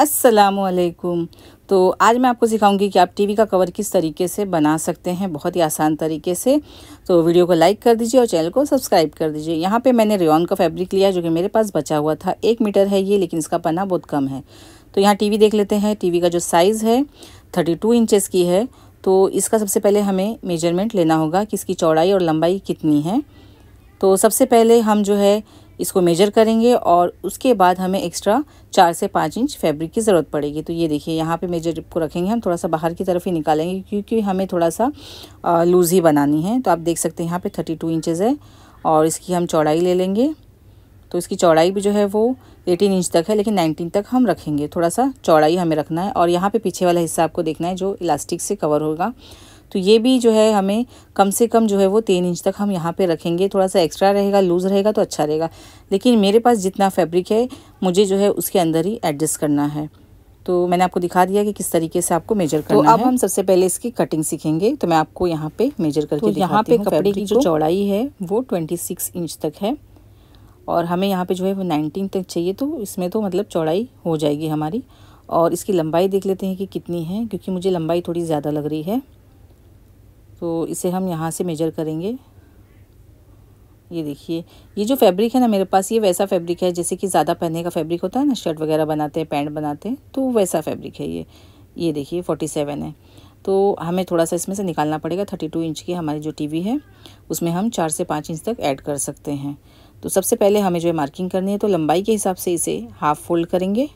असलकुम तो आज मैं आपको सिखाऊंगी कि आप टीवी का कवर किस तरीके से बना सकते हैं बहुत ही आसान तरीके से तो वीडियो को लाइक कर दीजिए और चैनल को सब्सक्राइब कर दीजिए यहाँ पे मैंने रेन का फैब्रिक लिया जो कि मेरे पास बचा हुआ था एक मीटर है ये लेकिन इसका पन्ना बहुत कम है तो यहाँ टी देख लेते हैं टी का जो साइज़ है थर्टी टू इंचज़ की है तो इसका सबसे पहले हमें मेजरमेंट लेना होगा कि इसकी चौड़ाई और लंबाई कितनी है तो सबसे पहले हम जो है इसको मेजर करेंगे और उसके बाद हमें एक्स्ट्रा चार से पाँच इंच फैब्रिक की ज़रूरत पड़ेगी तो ये देखिए यहाँ पे मेजर को रखेंगे हम थोड़ा सा बाहर की तरफ ही निकालेंगे क्योंकि हमें थोड़ा सा लूज़ ही बनानी है तो आप देख सकते हैं यहाँ पे थर्टी टू इंचज़ है और इसकी हम चौड़ाई ले लेंगे तो इसकी चौड़ाई भी जो है वो एटीन इंच तक है लेकिन नाइनटीन तक हम रखेंगे थोड़ा सा चौड़ाई हमें रखना है और यहाँ पर पीछे वाला हिस्सा आपको देखना है जो इलास्टिक से कवर होगा तो ये भी जो है हमें कम से कम जो है वो तीन इंच तक हम यहाँ पे रखेंगे थोड़ा सा एक्स्ट्रा रहेगा लूज़ रहेगा तो अच्छा रहेगा लेकिन मेरे पास जितना फैब्रिक है मुझे जो है उसके अंदर ही एडजस्ट करना है तो मैंने आपको दिखा दिया कि किस तरीके से आपको मेजर तो करना तो अब हम सबसे पहले इसकी कटिंग सीखेंगे तो मैं आपको यहाँ पे मेजर करके तो यहाँ पे कपड़े की जो चौड़ाई है वो ट्वेंटी सिक्स इंच तक है और हमें यहाँ पे जो है वो नाइनटीन तक चाहिए तो इसमें तो मतलब चौड़ाई हो जाएगी हमारी और इसकी लंबाई देख लेते हैं कि कितनी है क्योंकि मुझे लंबाई थोड़ी ज़्यादा लग रही है तो इसे हम यहाँ से मेजर करेंगे ये देखिए ये जो फैब्रिक है ना मेरे पास ये वैसा फैब्रिक है जैसे कि ज़्यादा पहनने का फैब्रिक होता है ना शर्ट वगैरह बनाते हैं पैंट बनाते हैं तो वैसा फैब्रिक है ये ये देखिए फोर्टी सेवन है तो हमें थोड़ा सा इसमें से निकालना पड़ेगा थर्टी टू इंच की हमारी जो टीवी है उसमें हम चार से पाँच इंच तक ऐड कर सकते हैं तो सबसे पहले हमें जो है मार्किंग करनी है तो लंबाई के हिसाब से इसे हाफ़ फोल्ड करेंगे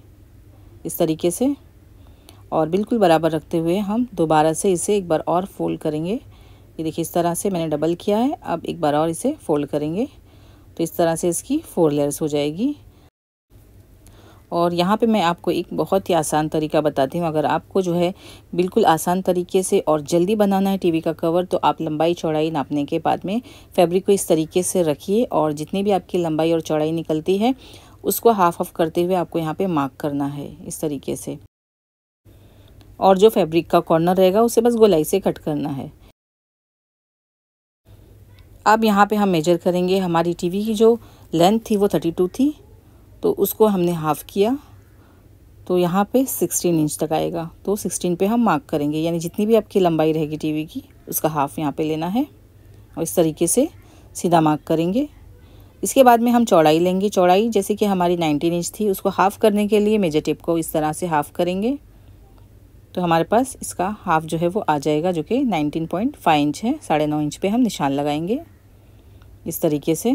इस तरीके से और बिल्कुल बराबर रखते हुए हम दोबारा से इसे एक बार और फोल्ड करेंगे ये देखिए इस तरह से मैंने डबल किया है अब एक बार और इसे फोल्ड करेंगे तो इस तरह से इसकी फोर लेयर्स हो जाएगी और यहाँ पे मैं आपको एक बहुत ही आसान तरीका बताती हूँ अगर आपको जो है बिल्कुल आसान तरीके से और जल्दी बनाना है टीवी का कवर तो आप लंबाई चौड़ाई नापने के बाद में फैब्रिक को इस तरीके से रखिए और जितनी भी आपकी लंबाई और चौड़ाई निकलती है उसको हाफ ऑफ करते हुए आपको यहाँ पे मार्क करना है इस तरीके से और जो फैब्रिक का कॉर्नर रहेगा उसे बस गोलाई से कट करना है अब यहाँ पे हम मेजर करेंगे हमारी टीवी की जो लेंथ थी वो थर्टी टू थी तो उसको हमने हाफ़ किया तो यहाँ पे सिक्सटीन इंच तक आएगा तो सिक्सटीन पे हम मार्क करेंगे यानी जितनी भी आपकी लंबाई रहेगी टीवी की उसका हाफ़ यहाँ पे लेना है और इस तरीके से सीधा मार्क करेंगे इसके बाद में हम चौड़ाई लेंगे चौड़ाई जैसे कि हमारी नाइनटीन इंच थी उसको हाफ़ करने के लिए मेजर टेप को इस तरह से हाफ़ करेंगे तो हमारे पास इसका हाफ़ जो है वो आ जाएगा जो कि नाइनटीन पॉइंट फाइव इंच है साढ़े नौ इंच पे हम निशान लगाएंगे इस तरीके से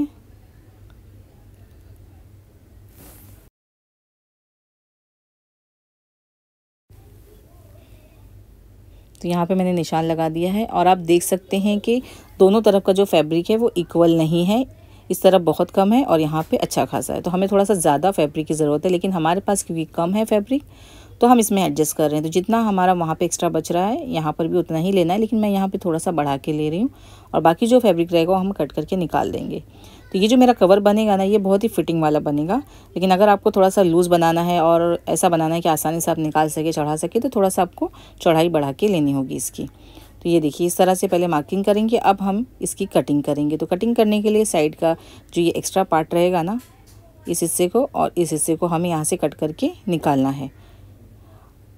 तो यहाँ पे मैंने निशान लगा दिया है और आप देख सकते हैं कि दोनों तरफ का जो फैब्रिक है वो इक्वल नहीं है इस तरफ बहुत कम है और यहाँ पे अच्छा खासा है तो हमें थोड़ा सा ज़्यादा फैब्रिक की ज़रूरत है लेकिन हमारे पास क्योंकि कम है फैब्रिक तो हम इसमें एडजस्ट कर रहे हैं तो जितना हमारा वहाँ पे एक्स्ट्रा बच रहा है यहाँ पर भी उतना ही लेना है लेकिन मैं यहाँ पे थोड़ा सा बढ़ा के ले रही हूँ और बाकी जो फैब्रिक रहेगा वो हम कट करके निकाल देंगे तो ये जो मेरा कवर बनेगा ना ये बहुत ही फिटिंग वाला बनेगा लेकिन अगर आपको थोड़ा सा लूज़ बनाना है और ऐसा बनाना है कि आसानी से आप निकाल सके चढ़ा सके तो थोड़ा सा आपको चढ़ाई बढ़ा के लेनी होगी इसकी तो ये देखिए इस तरह से पहले मार्किंग करेंगे अब हम इसकी कटिंग करेंगे तो कटिंग करने के लिए साइड का जो ये एक्स्ट्रा पार्ट रहेगा ना इस हिस्से को और इस हिस्से को हमें यहाँ से कट करके निकालना है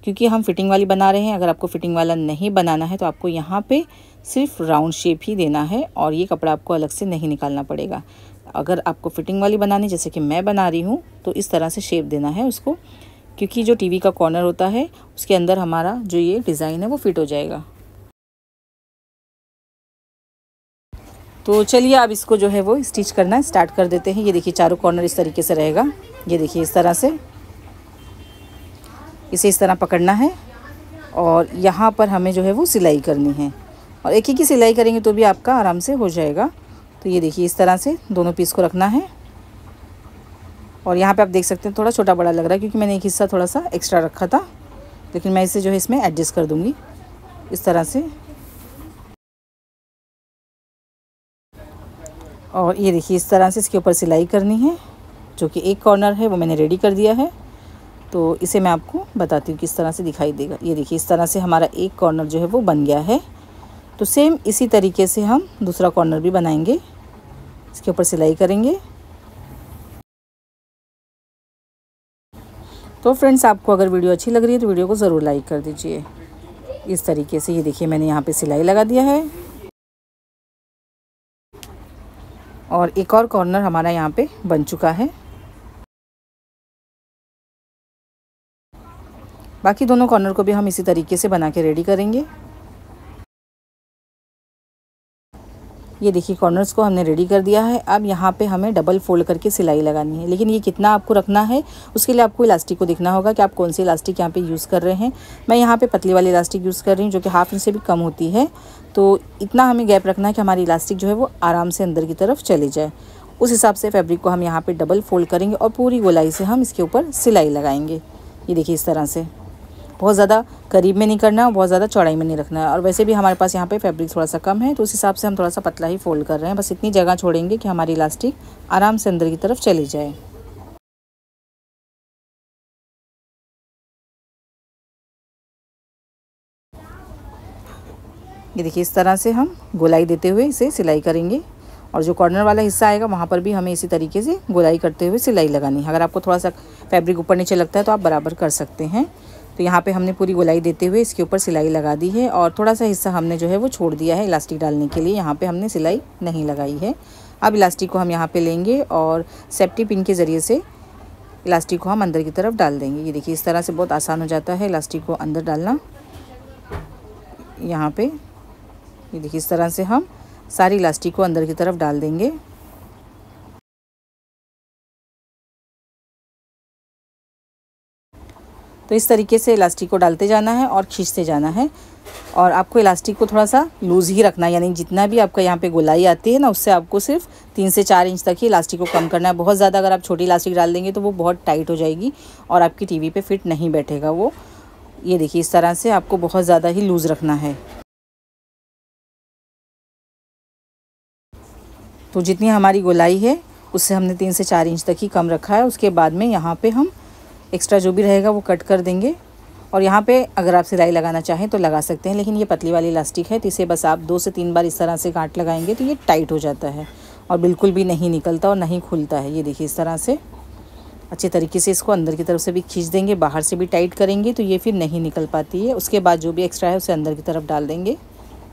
क्योंकि हम फिटिंग वाली बना रहे हैं अगर आपको फिटिंग वाला नहीं बनाना है तो आपको यहाँ पे सिर्फ राउंड शेप ही देना है और ये कपड़ा आपको अलग से नहीं निकालना पड़ेगा अगर आपको फिटिंग वाली बनानी जैसे कि मैं बना रही हूँ तो इस तरह से शेप देना है उसको क्योंकि जो टी का कॉर्नर होता है उसके अंदर हमारा जो ये डिज़ाइन है वो फिट हो जाएगा तो चलिए अब इसको जो है वो स्टिच करना स्टार्ट कर देते हैं ये देखिए चारों कॉर्नर इस तरीके से रहेगा ये देखिए इस तरह से इसे इस तरह पकड़ना है और यहाँ पर हमें जो है वो सिलाई करनी है और एक ही की सिलाई करेंगे तो भी आपका आराम से हो जाएगा तो ये देखिए इस तरह से दोनों पीस को रखना है और यहाँ पे आप देख सकते हैं थोड़ा छोटा बड़ा लग रहा है क्योंकि मैंने एक हिस्सा थोड़ा सा एक्स्ट्रा रखा था लेकिन मैं इसे जो है इसमें एडजस्ट कर दूँगी इस तरह से और ये देखिए इस तरह से इसके ऊपर सिलाई करनी है जो कि एक कॉर्नर है वो मैंने रेडी कर दिया है तो इसे मैं आपको बताती हूँ किस तरह से दिखाई देगा ये देखिए इस तरह से हमारा एक कॉर्नर जो है वो बन गया है तो सेम इसी तरीके से हम दूसरा कॉर्नर भी बनाएंगे इसके ऊपर सिलाई करेंगे तो फ्रेंड्स आपको अगर वीडियो अच्छी लग रही है तो वीडियो को ज़रूर लाइक कर दीजिए इस तरीके से ये देखिए मैंने यहाँ पे सिलाई लगा दिया है और एक और कॉर्नर हमारा यहाँ पे बन चुका है बाकी दोनों कॉर्नर को भी हम इसी तरीके से बना के रेडी करेंगे ये देखिए कॉर्नर्स को हमने रेडी कर दिया है अब यहाँ पे हमें डबल फोल्ड करके सिलाई लगानी है लेकिन ये कितना आपको रखना है उसके लिए आपको इलास्टिक को देखना होगा कि आप कौन सी इलास्टिक यहाँ पे यूज़ कर रहे हैं मैं यहाँ पे पतली वाली इलास्टिक यूज़ कर रही हूँ जो कि हाफ इंच से भी कम होती है तो इतना हमें गैप रखना है कि हमारी इलास्टिक जो है वो आराम से अंदर की तरफ चली जाए उस हिसाब से फैब्रिक को हम यहाँ पर डबल फोल्ड करेंगे और पूरी गोलाई से हम इसके ऊपर सिलाई लगाएंगे ये देखिए इस तरह से बहुत ज़्यादा करीब में नहीं करना बहुत ज़्यादा चौड़ाई में नहीं रखना और वैसे भी हमारे पास यहाँ पे फैब्रिक थोड़ा सा कम है तो उस हिसाब से हम थोड़ा सा पतला ही फोल्ड कर रहे हैं बस इतनी जगह छोड़ेंगे कि हमारी इलास्टिक आराम से अंदर की तरफ चली जाए ये देखिए इस तरह से हम गोलाई देते हुए इसे सिलाई करेंगे और जो कॉर्नर वाला हिस्सा आएगा वहाँ पर भी हमें इसी तरीके से गोलाई करते हुए सिलाई लगानी है अगर आपको थोड़ा सा फैब्रिक ऊपर नीचे लगता है तो आप बराबर कर सकते हैं तो यहाँ पे हमने पूरी गोलाई देते हुए इसके ऊपर सिलाई लगा दी है और थोड़ा सा हिस्सा हमने जो है वो छोड़ दिया है इलास्टिक डालने के लिए यहाँ पे हमने सिलाई नहीं लगाई है अब इलास्टिक को हम यहाँ पे लेंगे और सेफ्टी पिन के ज़रिए से इलास्टिक को हम अंदर की तरफ डाल देंगे ये देखिए इस तरह से बहुत आसान हो जाता है इलास्टिक को अंदर डालना यहाँ पर ये देखिए इस तरह से हम सारी इलास्टिक को अंदर की तरफ डाल देंगे तो इस तरीके से इलास्टिक को डालते जाना है और खींचते जाना है और आपको इलास्टिक को थोड़ा सा लूज़ ही रखना है यानी जितना भी आपका यहाँ पे गोलाई आती है ना उससे आपको सिर्फ तीन से चार इंच तक ही इलास्टिक को कम करना है बहुत ज़्यादा अगर आप छोटी इलास्टिक डाल देंगे तो वो बहुत टाइट हो जाएगी और आपकी टी वी फिट नहीं बैठेगा वो ये देखिए इस तरह से आपको बहुत ज़्यादा ही लूज़ रखना है तो जितनी हमारी गोलाई है उससे हमने तीन से चार इंच तक ही कम रखा है उसके बाद में यहाँ पे हम एक्स्ट्रा जो भी रहेगा वो कट कर देंगे और यहाँ पे अगर आप सिलाई लगाना चाहें तो लगा सकते हैं लेकिन ये पतली वाली इलास्टिक है तो इसे बस आप दो से तीन बार इस तरह से गांठ लगाएंगे तो ये टाइट हो जाता है और बिल्कुल भी नहीं निकलता और नहीं खुलता है ये देखिए इस तरह से अच्छे तरीके से इसको अंदर की तरफ से भी खींच देंगे बाहर से भी टाइट करेंगे तो ये फिर नहीं निकल पाती है उसके बाद जो भी एक्स्ट्रा है उसे अंदर की तरफ डाल देंगे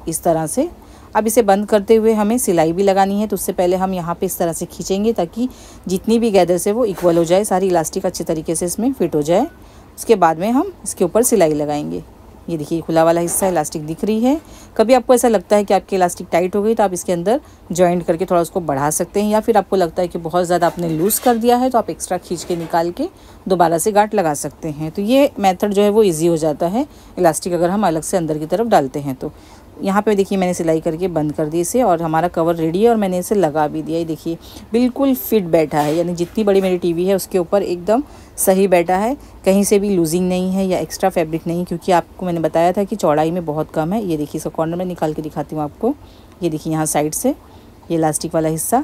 इस तरह से अब इसे बंद करते हुए हमें सिलाई भी लगानी है तो उससे पहले हम यहाँ पे इस तरह से खींचेंगे ताकि जितनी भी गैदर्स है वो इक्वल हो जाए सारी इलास्टिक अच्छे तरीके से इसमें फिट हो जाए उसके बाद में हम इसके ऊपर सिलाई लगाएंगे ये देखिए खुला वाला हिस्सा इलास्टिक दिख रही है कभी आपको ऐसा लगता है कि आपकी इलास्टिक टाइट हो गई तो आप इसके अंदर जॉइंट करके थोड़ा उसको बढ़ा सकते हैं या फिर आपको लगता है कि बहुत ज़्यादा आपने लूज़ कर दिया है तो आप एक्स्ट्रा खींच के निकाल के दोबारा से गांठ लगा सकते हैं तो ये मेथड जो है वो ईजी हो जाता है इलास्टिक अगर हम अलग से अंदर की तरफ डालते हैं तो यहाँ पे देखिए मैंने सिलाई करके बंद कर दी इसे और हमारा कवर रेडी है और मैंने इसे लगा भी दिया ये देखिए बिल्कुल फिट बैठा है यानी जितनी बड़ी मेरी टीवी है उसके ऊपर एकदम सही बैठा है कहीं से भी लूजिंग नहीं है या एक्स्ट्रा फैब्रिक नहीं क्योंकि आपको मैंने बताया था कि चौड़ाई में बहुत कम है ये देखिए इसका कॉर्नर में निकाल के दिखाती हूँ आपको ये देखिए यहाँ साइड से ये इलास्टिक वाला हिस्सा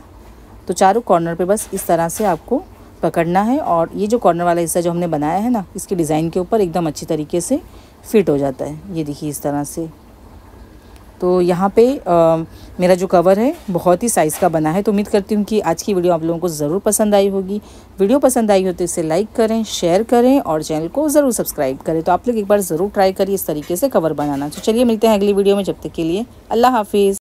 तो चारों कॉर्नर पर बस इस तरह से आपको पकड़ना है और ये जो कॉर्नर वाला हिस्सा जो हमने बनाया है ना इसके डिज़ाइन के ऊपर एकदम अच्छी तरीके से फिट हो जाता है ये देखिए इस तरह से तो यहाँ पे आ, मेरा जो कवर है बहुत ही साइज़ का बना है तो उम्मीद करती हूँ कि आज की वीडियो आप लोगों को ज़रूर पसंद आई होगी वीडियो पसंद आई हो तो इसे लाइक करें शेयर करें और चैनल को ज़रूर सब्सक्राइब करें तो आप लोग एक बार ज़रूर ट्राई करिए इस तरीके से कवर बनाना तो चलिए मिलते हैं अगली वीडियो में जब तक के लिए अल्लाह हाफिज़